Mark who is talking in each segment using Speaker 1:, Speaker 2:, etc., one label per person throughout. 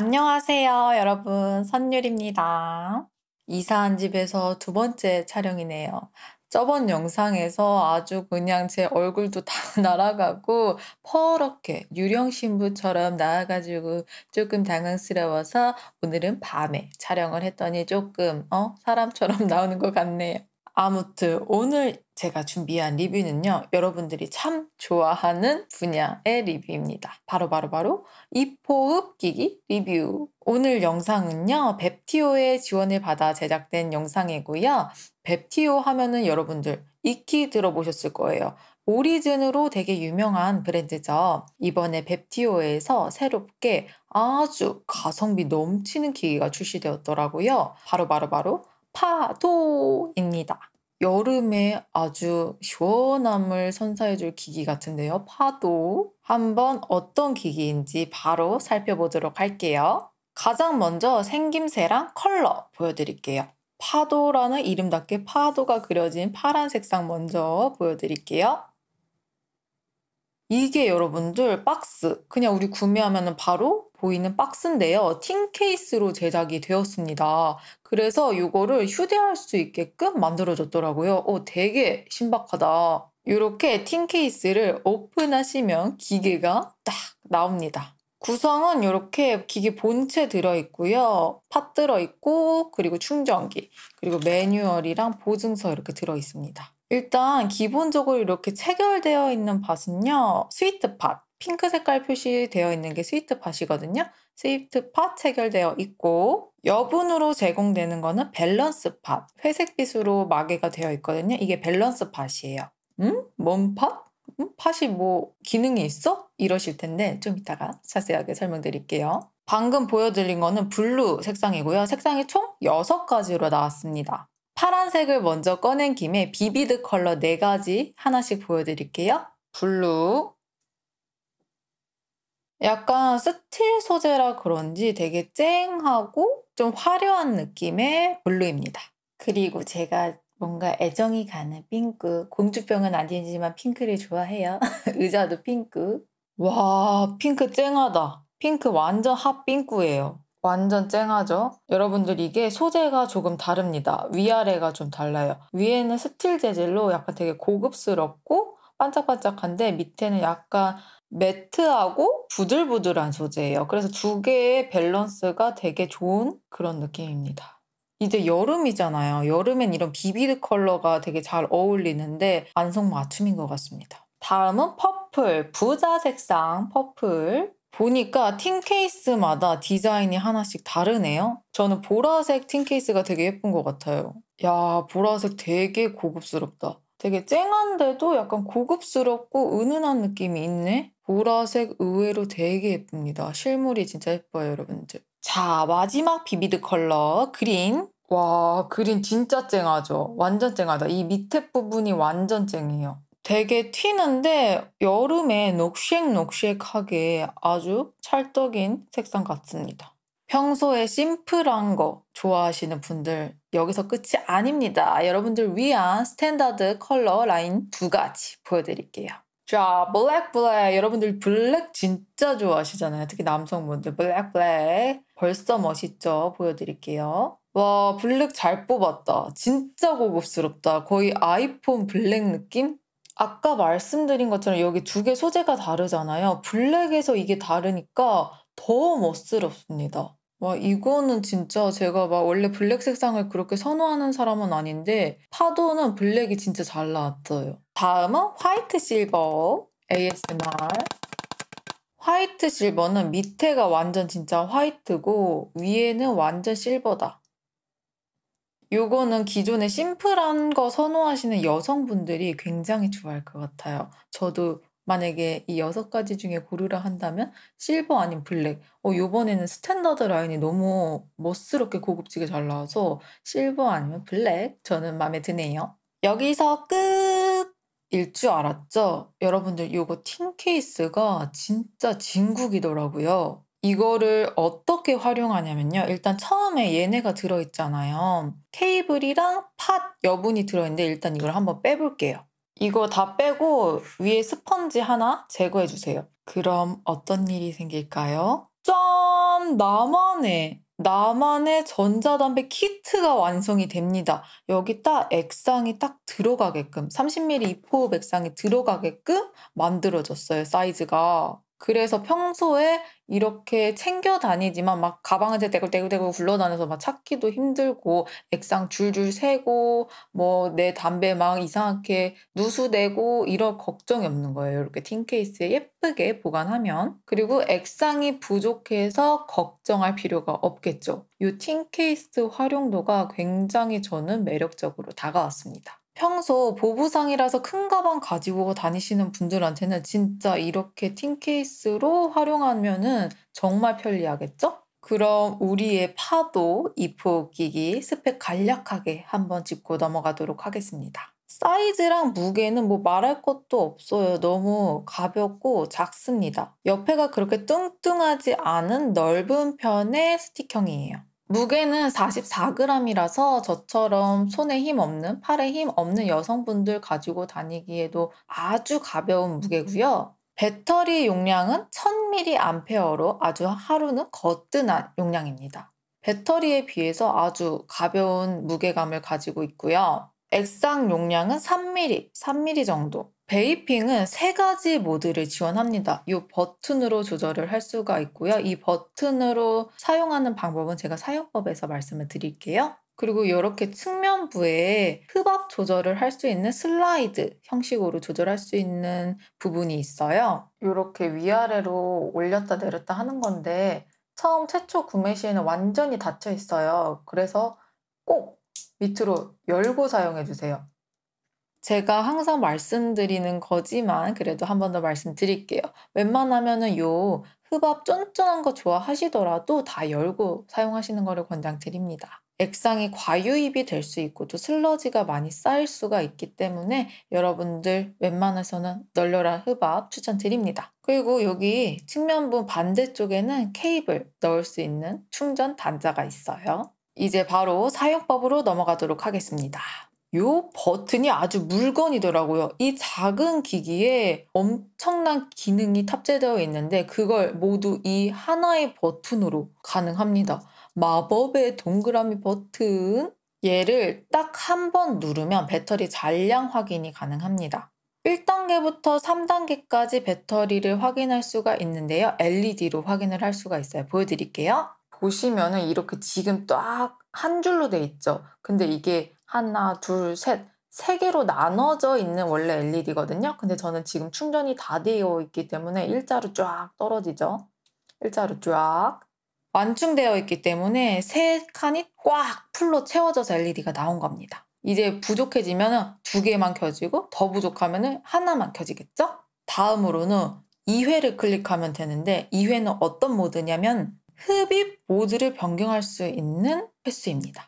Speaker 1: 안녕하세요 여러분 선율입니다 이사한 집에서 두 번째 촬영이네요 저번 영상에서 아주 그냥 제 얼굴도 다 날아가고 퍼렇게 유령신부처럼 나와가지고 조금 당황스러워서 오늘은 밤에 촬영을 했더니 조금 어 사람처럼 나오는 것 같네요 아무튼 오늘 제가 준비한 리뷰는요, 여러분들이 참 좋아하는 분야의 리뷰입니다. 바로바로바로 바로 바로 입호흡기기 리뷰. 오늘 영상은요, 뱁티오의 지원을 받아 제작된 영상이고요. 뱁티오 하면은 여러분들 익히 들어보셨을 거예요. 오리진으로 되게 유명한 브랜드죠. 이번에 뱁티오에서 새롭게 아주 가성비 넘치는 기기가 출시되었더라고요. 바로 바로 바로 파도입니다. 여름에 아주 시원함을 선사해줄 기기 같은데요. 파도. 한번 어떤 기기인지 바로 살펴보도록 할게요. 가장 먼저 생김새랑 컬러 보여드릴게요. 파도라는 이름답게 파도가 그려진 파란 색상 먼저 보여드릴게요. 이게 여러분들 박스 그냥 우리 구매하면 바로 보이는 박스인데요. 틴 케이스로 제작이 되었습니다. 그래서 이거를 휴대할 수 있게끔 만들어졌더라고요. 오, 어, 되게 신박하다. 이렇게 틴 케이스를 오픈하시면 기계가 딱 나옵니다. 구성은 이렇게 기계 본체 들어있고요. 팟 들어있고 그리고 충전기 그리고 매뉴얼이랑 보증서 이렇게 들어있습니다. 일단 기본적으로 이렇게 체결되어 있는 밭은요. 스위트팟, 핑크 색깔 표시되어 있는 게 스위트팟이거든요. 스위트팟 체결되어 있고 여분으로 제공되는 거는 밸런스팟, 회색빛으로 마개가 되어 있거든요. 이게 밸런스팟이에요. 음? 뭔 팟? 음? 팟이 뭐 기능이 있어? 이러실 텐데 좀 이따가 자세하게 설명드릴게요. 방금 보여드린 거는 블루 색상이고요. 색상이 총 6가지로 나왔습니다. 파란색을 먼저 꺼낸 김에 비비드 컬러 4가지 하나씩 보여드릴게요. 블루 약간 스틸 소재라 그런지 되게 쨍하고 좀 화려한 느낌의 블루입니다. 그리고 제가 뭔가 애정이 가는 핑크 공주병은 아니지만 핑크를 좋아해요. 의자도 핑크 와 핑크 쨍하다. 핑크 완전 핫핑크예요. 완전 쨍하죠? 여러분들 이게 소재가 조금 다릅니다. 위아래가 좀 달라요. 위에는 스틸 재질로 약간 되게 고급스럽고 반짝반짝한데 밑에는 약간 매트하고 부들부들한 소재예요. 그래서 두 개의 밸런스가 되게 좋은 그런 느낌입니다. 이제 여름이잖아요. 여름엔 이런 비비드 컬러가 되게 잘 어울리는데 안성맞춤인 것 같습니다. 다음은 퍼플, 부자 색상 퍼플. 보니까 틴 케이스마다 디자인이 하나씩 다르네요. 저는 보라색 틴 케이스가 되게 예쁜 것 같아요. 야, 보라색 되게 고급스럽다. 되게 쨍한데도 약간 고급스럽고 은은한 느낌이 있네? 보라색 의외로 되게 예쁩니다. 실물이 진짜 예뻐요, 여러분들. 자, 마지막 비비드 컬러, 그린. 와, 그린 진짜 쨍하죠? 완전 쨍하다. 이 밑에 부분이 완전 쨍해요. 되게 튀는데 여름에 녹색녹색하게 아주 찰떡인 색상 같습니다. 평소에 심플한 거 좋아하시는 분들 여기서 끝이 아닙니다. 여러분들 위한 스탠다드 컬러 라인 두 가지 보여드릴게요. 자, 블랙 블랙. 여러분들 블랙 진짜 좋아하시잖아요. 특히 남성분들 블랙 블랙. 벌써 멋있죠? 보여드릴게요. 와, 블랙 잘 뽑았다. 진짜 고급스럽다. 거의 아이폰 블랙 느낌? 아까 말씀드린 것처럼 여기 두 개 소재가 다르잖아요. 블랙에서 이게 다르니까 더 멋스럽습니다. 와, 이거는 진짜 제가 막 원래 블랙 색상을 그렇게 선호하는 사람은 아닌데, 파도는 블랙이 진짜 잘 나왔어요. 다음은 화이트 실버 ASMR. 화이트 실버는 밑에가 완전 진짜 화이트고, 위에는 완전 실버다. 요거는 기존의 심플한 거 선호하시는 여성분들이 굉장히 좋아할 것 같아요. 저도 만약에 이 여섯 가지 중에 고르라 한다면 실버 아닌 블랙. 어, 요번에는 스탠다드 라인이 너무 멋스럽게 고급지게 잘 나와서 실버 아니면 블랙. 저는 마음에 드네요. 여기서 끝! 일줄 알았죠? 여러분들 요거 틴 케이스가 진짜 진국이더라고요. 이거를 어떻게 활용하냐면요. 일단 처음에 얘네가 들어있잖아요. 케이블이랑 팟 여분이 들어있는데 일단 이걸 한번 빼볼게요. 이거 다 빼고 위에 스펀지 하나 제거해주세요. 그럼 어떤 일이 생길까요? 짠! 나만의, 나만의 전자담배 키트가 완성이 됩니다. 여기 딱 액상이 딱 들어가게끔, 30mm 2포 액상이 들어가게끔 만들어졌어요, 사이즈가. 그래서 평소에 이렇게 챙겨 다니지만 막가방을테 떼굴떼굴떼굴 굴러다녀서 막 찾기도 힘들고 액상 줄줄 새고 뭐 내 담배 막 이상하게 누수되고 이럴 걱정이 없는 거예요. 이렇게 틴 케이스에 예쁘게 보관하면 그리고 액상이 부족해서 걱정할 필요가 없겠죠. 이틴 케이스 활용도가 굉장히 저는 매력적으로 다가왔습니다. 평소 보부상이라서 큰 가방 가지고 다니시는 분들한테는 진짜 이렇게 틴 케이스로 활용하면은 정말 편리하겠죠? 그럼 우리의 파도 이폭기기 스펙 간략하게 한번 짚고 넘어가도록 하겠습니다. 사이즈랑 무게는 뭐 말할 것도 없어요. 너무 가볍고 작습니다. 옆에가 그렇게 뚱뚱하지 않은 넓은 편의 스틱형이에요. 무게는 44g이라서 저처럼 손에 힘 없는, 팔에 힘 없는 여성분들 가지고 다니기에도 아주 가벼운 무게고요. 배터리 용량은 1000mAh로 아주 하루는 거뜬한 용량입니다. 배터리에 비해서 아주 가벼운 무게감을 가지고 있고요. 액상 용량은 3mm, 3mm 정도. 베이핑은 세 가지 모드를 지원합니다. 이 버튼으로 조절을 할 수가 있고요. 이 버튼으로 사용하는 방법은 제가 사용법에서 말씀을 드릴게요. 그리고 이렇게 측면부에 흡압 조절을 할 수 있는 슬라이드 형식으로 조절할 수 있는 부분이 있어요. 이렇게 위아래로 올렸다 내렸다 하는 건데 처음 최초 구매 시에는 완전히 닫혀 있어요. 그래서 꼭 밑으로 열고 사용해 주세요. 제가 항상 말씀드리는 거지만 그래도 한 번 더 말씀드릴게요. 웬만하면은 요 흡압 쫀쫀한 거 좋아하시더라도 다 열고 사용하시는 거를 권장드립니다. 액상이 과유입이 될 수 있고 또 슬러지가 많이 쌓일 수가 있기 때문에 여러분들 웬만해서는 널널한 흡압 추천드립니다. 그리고 여기 측면부 반대쪽에는 케이블 넣을 수 있는 충전 단자가 있어요. 이제 바로 사용법으로 넘어가도록 하겠습니다. 요 버튼이 아주 물건이더라고요. 이 작은 기기에 엄청난 기능이 탑재되어 있는데 그걸 모두 이 하나의 버튼으로 가능합니다. 마법의 동그라미 버튼 얘를 딱 한 번 누르면 배터리 잔량 확인이 가능합니다. 1단계부터 3단계까지 배터리를 확인할 수가 있는데요. LED로 확인을 할 수가 있어요. 보여드릴게요. 보시면은 이렇게 지금 딱 한 줄로 돼 있죠. 근데 이게 하나, 둘, 셋, 세 개로 나눠져 있는 원래 LED거든요. 근데 저는 지금 충전이 다 되어 있기 때문에 일자로 쫙 떨어지죠. 일자로 쫙. 완충되어 있기 때문에 세 칸이 꽉 풀로 채워져서 LED가 나온 겁니다. 이제 부족해지면 두 개만 켜지고 더 부족하면 하나만 켜지겠죠? 다음으로는 2회를 클릭하면 되는데 2회는 어떤 모드냐면 흡입 모드를 변경할 수 있는 횟수입니다.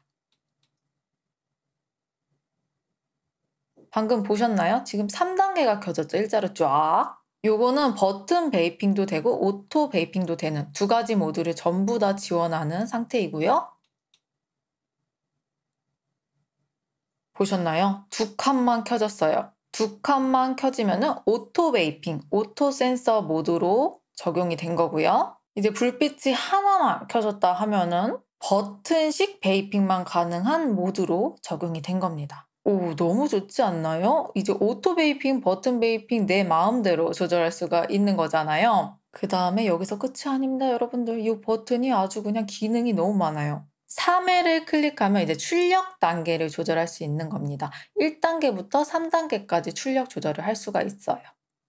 Speaker 1: 방금 보셨나요? 지금 3단계가 켜졌죠. 일자로 쫙. 요거는 버튼 베이핑도 되고 오토 베이핑도 되는 두 가지 모드를 전부 다 지원하는 상태이고요. 보셨나요? 두 칸만 켜졌어요. 두 칸만 켜지면 오토 베이핑, 오토 센서 모드로 적용이 된 거고요. 이제 불빛이 하나만 켜졌다 하면은 버튼식 베이핑만 가능한 모드로 적용이 된 겁니다. 오, 너무 좋지 않나요? 이제 오토 베이핑, 버튼 베이핑 내 마음대로 조절할 수가 있는 거잖아요. 그 다음에 여기서 끝이 아닙니다, 여러분들. 이 버튼이 아주 그냥 기능이 너무 많아요. 3회를 클릭하면 이제 출력 단계를 조절할 수 있는 겁니다. 1단계부터 3단계까지 출력 조절을 할 수가 있어요.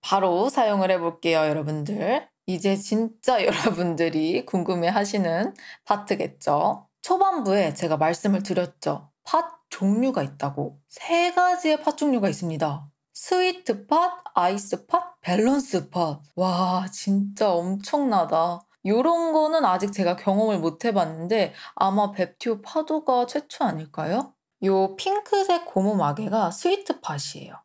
Speaker 1: 바로 사용을 해볼게요, 여러분들. 이제 진짜 여러분들이 궁금해 하시는 파트겠죠? 초반부에 제가 말씀을 드렸죠. 파트 종류가 있다고. 세 가지의 팥 종류가 있습니다. 스위트 팥, 아이스 팥, 밸런스 팥. 와, 진짜 엄청나다. 요런 거는 아직 제가 경험을 못 해봤는데 아마 뱁튜 파도가 최초 아닐까요? 요 핑크색 고무 마개가 스위트 팥이에요.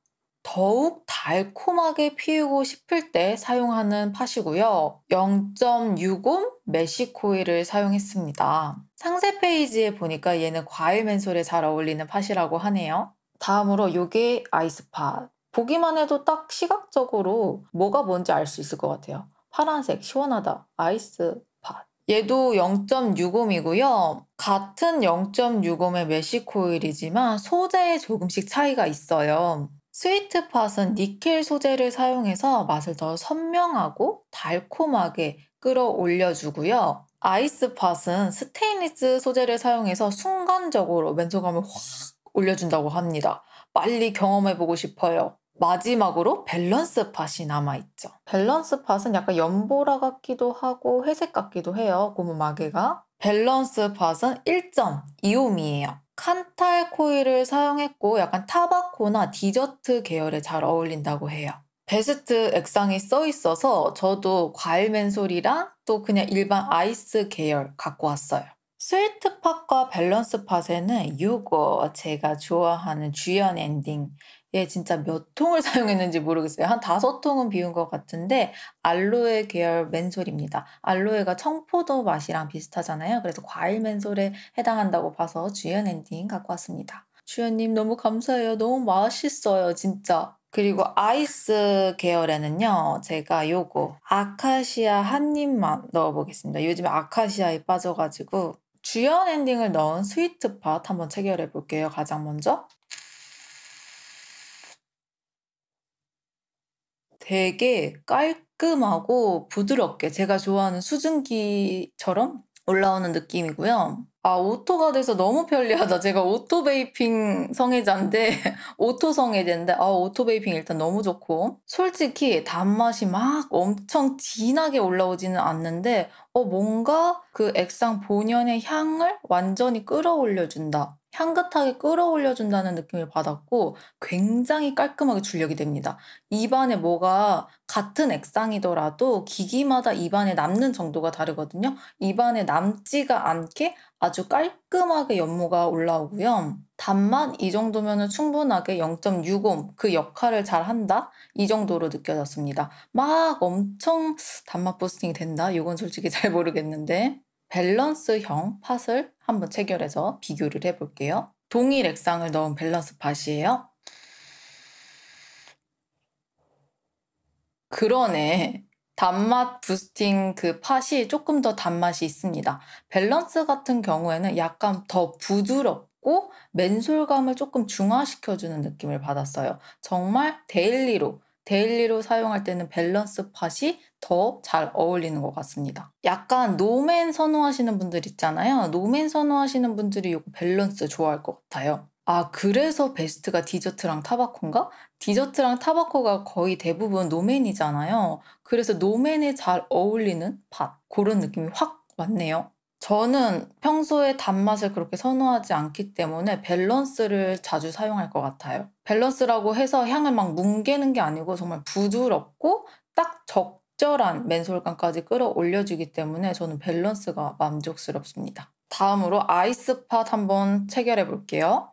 Speaker 1: 더욱 달콤하게 피우고 싶을 때 사용하는 팥이고요. 0.6옴 메시코일을 사용했습니다. 상세 페이지에 보니까 얘는 과일 맨솔에 잘 어울리는 팥이라고 하네요. 다음으로 요게 아이스팟. 보기만 해도 딱 시각적으로 뭐가 뭔지 알 수 있을 것 같아요. 파란색, 시원하다, 아이스, 팟. 얘도 0 6옴이고요 같은 0 6옴의메시 코일이지만 소재에 조금씩 차이가 있어요. 스위트 팟은 니켈 소재를 사용해서 맛을 더 선명하고 달콤하게 끌어올려주고요. 아이스팟은 스테인리스 소재를 사용해서 순간적으로 만족감을 확 올려준다고 합니다. 빨리 경험해보고 싶어요. 마지막으로 밸런스 팟이 남아있죠. 밸런스 팟은 약간 연보라 같기도 하고 회색 같기도 해요. 고무 마개가. 밸런스 팟은 1.25mm예요. 칸탈 코일을 사용했고 약간 타바코나 디저트 계열에 잘 어울린다고 해요. 베스트 액상이 써 있어서 저도 과일 맨솔이랑 또 그냥 일반 아이스 계열 갖고 왔어요. 스위트 팟과 밸런스 팟에는 이거 제가 좋아하는 주연 엔딩 얘 진짜 몇 통을 사용했는지 모르겠어요. 한 다섯 통은 비운 것 같은데 알로에 계열 맨솔입니다. 알로에가 청포도 맛이랑 비슷하잖아요. 그래서 과일 맨솔에 해당한다고 봐서 주연 엔딩 갖고 왔습니다. 주연님 너무 감사해요. 너무 맛있어요 진짜. 그리고 아이스 계열에는요, 제가 요거 아카시아 한 입만 넣어보겠습니다. 요즘 아카시아에 빠져가지고 주연 엔딩을 넣은 스위트 팟 한번 체결해 볼게요. 가장 먼저. 되게 깔끔하고 부드럽게 제가 좋아하는 수증기처럼 올라오는 느낌이고요. 아, 오토가 돼서 너무 편리하다. 제가 오토 베이핑 성애자인데, 오토 성애자인데, 아, 오토 베이핑 일단 너무 좋고. 솔직히 단맛이 막 엄청 진하게 올라오지는 않는데, 어, 뭔가 그 액상 본연의 향을 완전히 끌어올려준다. 향긋하게 끌어올려준다는 느낌을 받았고 굉장히 깔끔하게 출력이 됩니다. 입안에 뭐가 같은 액상이더라도 기기마다 입안에 남는 정도가 다르거든요. 입안에 남지가 않게 아주 깔끔하게 연모가 올라오고요. 단맛 이 정도면 충분하게 0.6옴 그 역할을 잘 한다 이 정도로 느껴졌습니다. 막 엄청 단맛 부스팅이 된다 이건 솔직히 잘 모르겠는데 밸런스형 팟을 한번 체결해서 비교를 해볼게요. 동일 액상을 넣은 밸런스 밭이에요. 그러네. 단맛 부스팅 그 팥이 조금 더 단맛이 있습니다. 밸런스 같은 경우에는 약간 더 부드럽고 맨솔감을 조금 중화시켜주는 느낌을 받았어요. 정말 데일리로 데일리로 사용할 때는 밸런스 팟이 더 잘 어울리는 것 같습니다. 약간 노맨 선호하시는 분들 있잖아요. 노맨 선호하시는 분들이 이거 밸런스 좋아할 것 같아요. 아, 그래서 베스트가 디저트랑 타바코인가? 디저트랑 타바코가 거의 대부분 노맨이잖아요. 그래서 노맨에 잘 어울리는 팟. 그런 느낌이 확 왔네요. 저는 평소에 단맛을 그렇게 선호하지 않기 때문에 밸런스를 자주 사용할 것 같아요. 밸런스라고 해서 향을 막 뭉개는 게 아니고 정말 부드럽고 딱 적절한 맨솔감까지 끌어올려주기 때문에 저는 밸런스가 만족스럽습니다. 다음으로 아이스팟 한번 체결해 볼게요.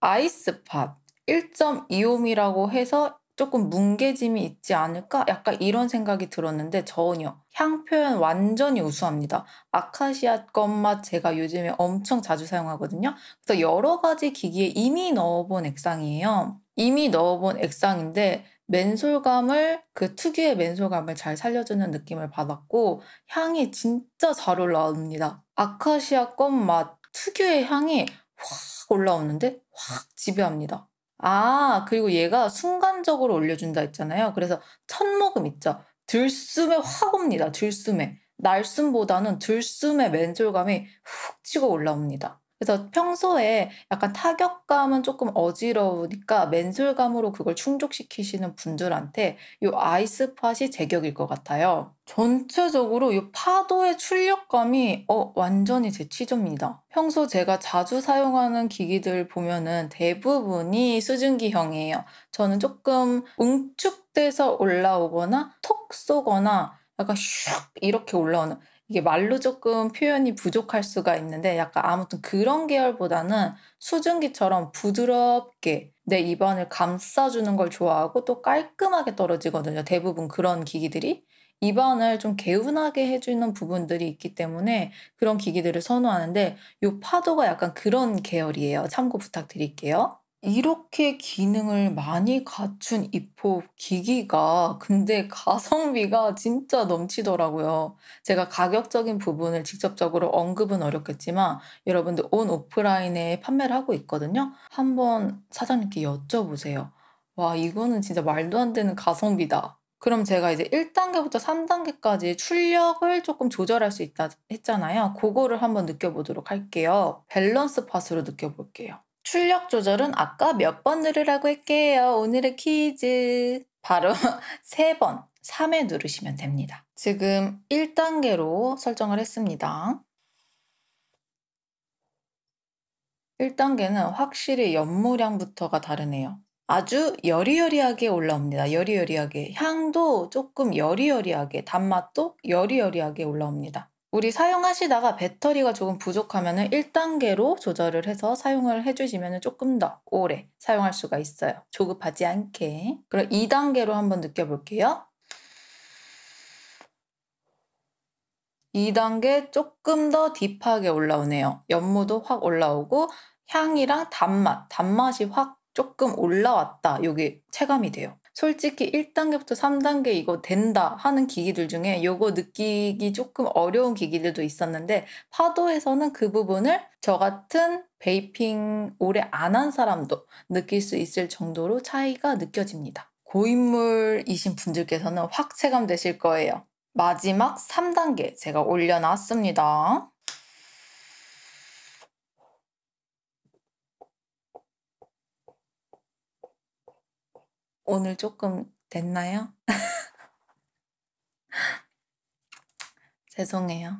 Speaker 1: 아이스팟 1.25mm라고 해서 조금 뭉개짐이 있지 않을까? 약간 이런 생각이 들었는데 전혀. 향 표현 완전히 우수합니다. 아카시아 껌맛 제가 요즘에 엄청 자주 사용하거든요. 그래서 여러 가지 기기에 이미 넣어본 액상이에요. 이미 넣어본 액상인데 맨솔감을 그 특유의 맨솔감을 잘 살려주는 느낌을 받았고 향이 진짜 잘 올라옵니다. 아카시아 껌맛 특유의 향이 확 올라오는데 확 지배합니다. 아, 그리고 얘가 순간적으로 올려준다 했잖아요. 그래서 첫 모금 있죠. 들숨에 확 옵니다. 들숨에. 날숨보다는 들숨에 맨졸감이 훅 치고 올라옵니다. 그래서 평소에 약간 타격감은 조금 어지러우니까 맨솔감으로 그걸 충족시키시는 분들한테 이 아이스팟이 제격일 것 같아요. 전체적으로 이 파도의 출력감이 어, 완전히 제취조입니다 평소 제가 자주 사용하는 기기들 보면은 대부분이 수증기형이에요. 저는 조금 웅축돼서 올라오거나 톡 쏘거나 약간 슉 이렇게 올라오는 이게 말로 조금 표현이 부족할 수가 있는데 약간 아무튼 그런 계열보다는 수증기처럼 부드럽게 내 입안을 감싸주는 걸 좋아하고 또 깔끔하게 떨어지거든요. 대부분 그런 기기들이. 입안을 좀 개운하게 해주는 부분들이 있기 때문에 그런 기기들을 선호하는데 이 파도가 약간 그런 계열이에요. 참고 부탁드릴게요. 이렇게 기능을 많이 갖춘 이포 기기가 근데 가성비가 진짜 넘치더라고요. 제가 가격적인 부분을 직접적으로 언급은 어렵겠지만 여러분들 온 오프라인에 판매를 하고 있거든요. 한번 사장님께 여쭤보세요. 와, 이거는 진짜 말도 안 되는 가성비다. 그럼 제가 이제 1단계부터 3단계까지 출력을 조금 조절할 수 있다 했잖아요. 그거를 한번 느껴보도록 할게요. 밸런스 팟으로 느껴볼게요. 출력 조절은 아까 몇 번 누르라고 했게요. 오늘의 퀴즈. 바로 3번, 3에 누르시면 됩니다. 지금 1단계로 설정을 했습니다. 1단계는 확실히 연모량부터가 다르네요. 아주 여리여리하게 올라옵니다. 여리여리하게. 향도 조금 여리여리하게, 단맛도 여리여리하게 올라옵니다. 우리 사용하시다가 배터리가 조금 부족하면 1단계로 조절을 해서 사용을 해주시면 조금 더 오래 사용할 수가 있어요. 조급하지 않게. 그럼 2단계로 한번 느껴볼게요. 2단계 조금 더 딥하게 올라오네요. 연무도 확 올라오고 향이랑 단맛, 단맛이 확 조금 올라왔다. 여기 체감이 돼요. 솔직히 1단계부터 3단계 이거 된다 하는 기기들 중에 요거 느끼기 조금 어려운 기기들도 있었는데 파도에서는 그 부분을 저 같은 베이핑 오래 안 한 사람도 느낄 수 있을 정도로 차이가 느껴집니다. 고인물이신 분들께서는 확 체감되실 거예요. 마지막 3단계 제가 올려놨습니다. 오늘 조금 됐나요? 죄송해요.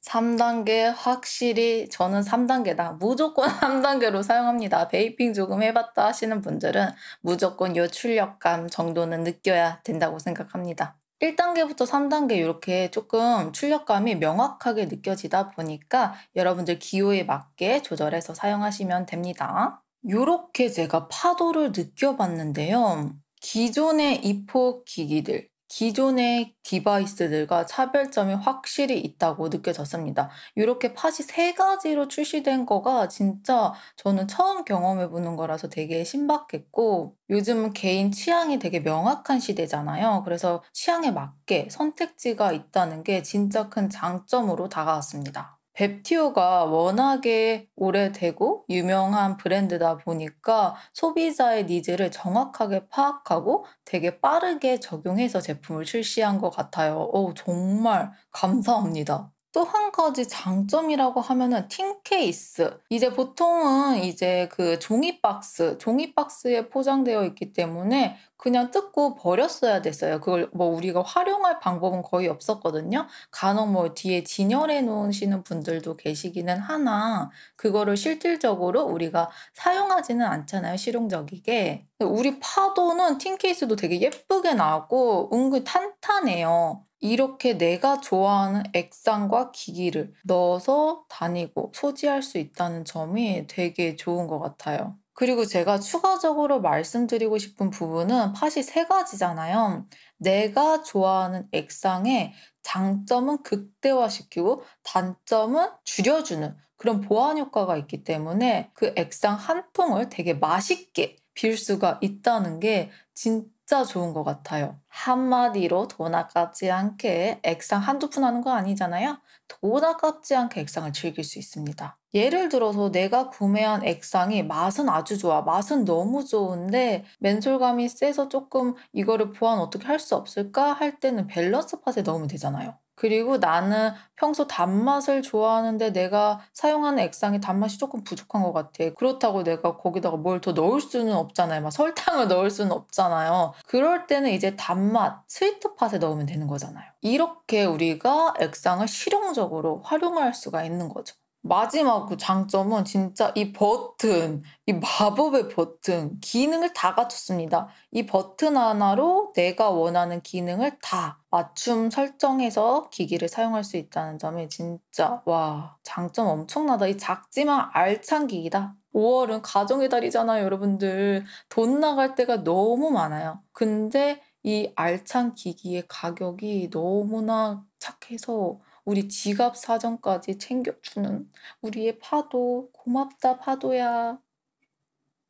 Speaker 1: 3단계 확실히 저는 3단계다. 무조건 3단계로 사용합니다. 베이핑 조금 해봤다 하시는 분들은 무조건 요 출력감 정도는 느껴야 된다고 생각합니다. 1단계부터 3단계 이렇게 조금 출력감이 명확하게 느껴지다 보니까 여러분들 기호에 맞게 조절해서 사용하시면 됩니다. 이렇게 제가 파도를 느껴봤는데요. 기존의 이폭 기기들, 기존의 디바이스들과 차별점이 확실히 있다고 느껴졌습니다. 이렇게 팟이 세 가지로 출시된 거가 진짜 저는 처음 경험해보는 거라서 되게 신박했고 요즘은 개인 취향이 되게 명확한 시대잖아요. 그래서 취향에 맞게 선택지가 있다는 게 진짜 큰 장점으로 다가왔습니다. 뱁티오가 워낙에 오래되고 유명한 브랜드다 보니까 소비자의 니즈를 정확하게 파악하고 되게 빠르게 적용해서 제품을 출시한 것 같아요. 오, 정말 감사합니다. 또한 가지 장점이라고 하면은 틴 케이스. 이제 보통은 이제 그 종이 박스, 종이 박스에 포장되어 있기 때문에 그냥 뜯고 버렸어야 됐어요. 그걸 뭐 우리가 활용할 방법은 거의 없었거든요. 간혹 뭐 뒤에 진열해 놓으시는 분들도 계시기는 하나 그거를 실질적으로 우리가 사용하지는 않잖아요. 실용적이게. 우리 파도는 틴 케이스도 되게 예쁘게 나왔고 은근 탄탄해요. 이렇게 내가 좋아하는 액상과 기기를 넣어서 다니고 소지할 수 있다는 점이 되게 좋은 것 같아요. 그리고 제가 추가적으로 말씀드리고 싶은 부분은 팟이 세 가지잖아요. 내가 좋아하는 액상의 장점은 극대화시키고 단점은 줄여주는 그런 보완 효과가 있기 때문에 그 액상 한 통을 되게 맛있게 빌 수가 있다는 게 진짜 진짜 좋은 것 같아요. 한마디로 돈 아깝지 않게 액상 한두 푼 하는 거 아니잖아요. 돈 아깝지 않게 액상을 즐길 수 있습니다. 예를 들어서 내가 구매한 액상이 맛은 아주 좋아. 맛은 너무 좋은데 맨솔감이 세서 조금 이거를 보완 어떻게 할 수 없을까 할 때는 밸런스 팟에 넣으면 되잖아요. 그리고 나는 평소 단맛을 좋아하는데 내가 사용하는 액상이 단맛이 조금 부족한 것 같아. 그렇다고 내가 거기다가 뭘 더 넣을 수는 없잖아요. 막 설탕을 넣을 수는 없잖아요. 그럴 때는 이제 단맛, 스위트팟에 넣으면 되는 거잖아요. 이렇게 우리가 액상을 실용적으로 활용할 수가 있는 거죠. 마지막 그 장점은 진짜 이 버튼, 이 마법의 버튼, 기능을 다 갖췄습니다. 이 버튼 하나로 내가 원하는 기능을 다 맞춤 설정해서 기기를 사용할 수 있다는 점에 진짜 와 장점 엄청나다. 이 작지만 알찬 기기다. 5월은 가정의 달이잖아요, 여러분들. 돈 나갈 때가 너무 많아요. 근데 이 알찬 기기의 가격이 너무나 착해서 우리 지갑 사정까지 챙겨주는 우리의 파도 고맙다 파도야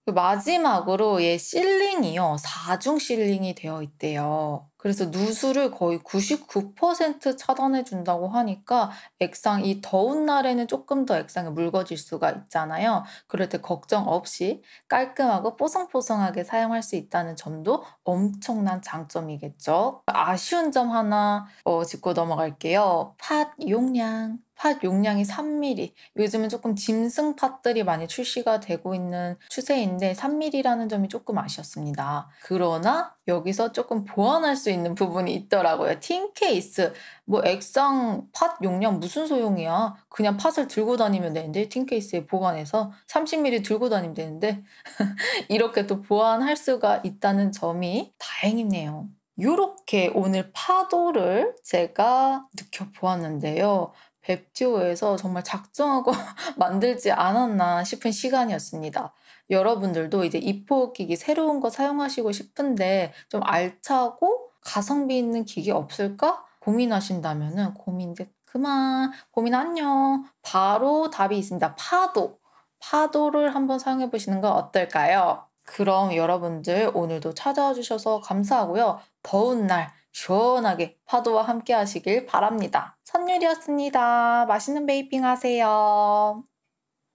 Speaker 1: 그 마지막으로 얘 실링이요. 4중 실링이 되어 있대요. 그래서 누수를 거의 99% 차단해 준다고 하니까 액상 이 더운 날에는 조금 더 액상이 묽어질 수가 있잖아요. 그럴 때 걱정 없이 깔끔하고 뽀송뽀송하게 사용할 수 있다는 점도 엄청난 장점이겠죠. 아쉬운 점 하나 어, 짚고 넘어갈게요. 팥 용량. 팥 용량이 3mm. 요즘은 조금 짐승 팥들이 많이 출시가 되고 있는 추세인데 3mm라는 점이 조금 아쉬웠습니다. 그러나 여기서 조금 보완할 수 있는 부분이 있더라고요. 틴 케이스. 뭐 액상 팥 용량 무슨 소용이야. 그냥 팥을 들고 다니면 되는데 틴 케이스에 보관해서 3 0 m m 들고 다니면 되는데 이렇게 또 보완할 수가 있다는 점이 다행이네요. 요렇게 오늘 파도를 제가 느껴보았는데요. 백티오에서 정말 작정하고 만들지 않았나 싶은 시간이었습니다. 여러분들도 이제 이포 기기 새로운 거 사용하시고 싶은데 좀 알차고 가성비 있는 기기 없을까 고민하신다면은 고민돼 그만 고민 안녕 바로 답이 있습니다. 파도 파도를 한번 사용해 보시는 건 어떨까요? 그럼 여러분들 오늘도 찾아와 주셔서 감사하고요. 더운 날 시원하게 파도와 함께 하시길 바랍니다. 선율이었습니다. 맛있는 베이핑 하세요.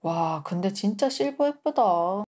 Speaker 1: 와, 근데 진짜 실버 예쁘다.